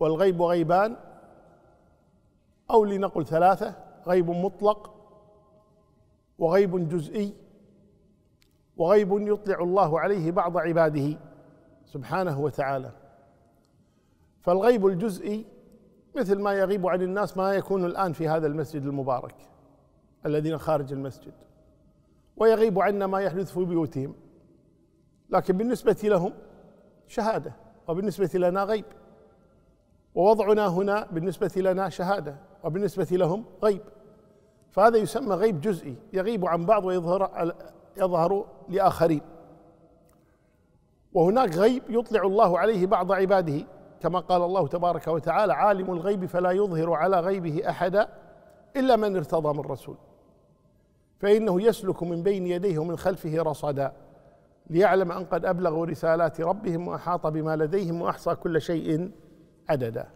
والغيب غيبان أو لنقل ثلاثة غيب مطلق وغيب جزئي وغيب يطلع الله عليه بعض عباده سبحانه وتعالى فالغيب الجزئي مثل ما يغيب عن الناس ما يكون الآن في هذا المسجد المبارك الذين خارج المسجد ويغيب عنا ما يحدث في بيوتهم لكن بالنسبة لهم شهادة وبالنسبة لنا غيب ووضعنا هنا بالنسبة لنا شهادة وبالنسبة لهم غيب فهذا يسمى غيب جزئي يغيب عن بعض ويظهر يظهر لآخرين وهناك غيب يطلع الله عليه بعض عباده كما قال الله تبارك وتعالى عالم الغيب فلا يظهر على غيبه أحدا إلا من ارتضى من رسول فإنه يسلك من بين يديه ومن خلفه رصدا ليعلم أن قد أبلغوا رسالات ربهم وأحاط بما لديهم وأحصى كل شيء عددا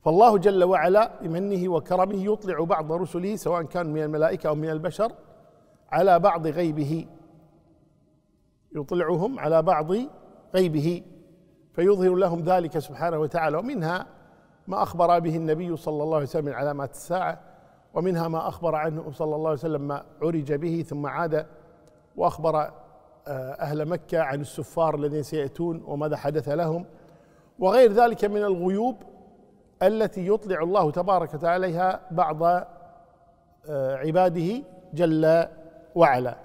فالله جل وعلا بمنه وكرمه يطلع بعض رسله سواء كان من الملائكة أو من البشر على بعض غيبه يطلعهم على بعض غيبه فيظهر لهم ذلك سبحانه وتعالى ومنها ما أخبر به النبي صلى الله عليه وسلم من علامات الساعة ومنها ما أخبر عنه صلى الله عليه وسلم ما عرج به ثم عاد وأخبر آه، أهل مكة عن السفار الذين سيأتون وماذا حدث لهم وغير ذلك من الغيوب التي يطلع الله تبارك وتعالى عليها بعض آه، عباده جل وعلا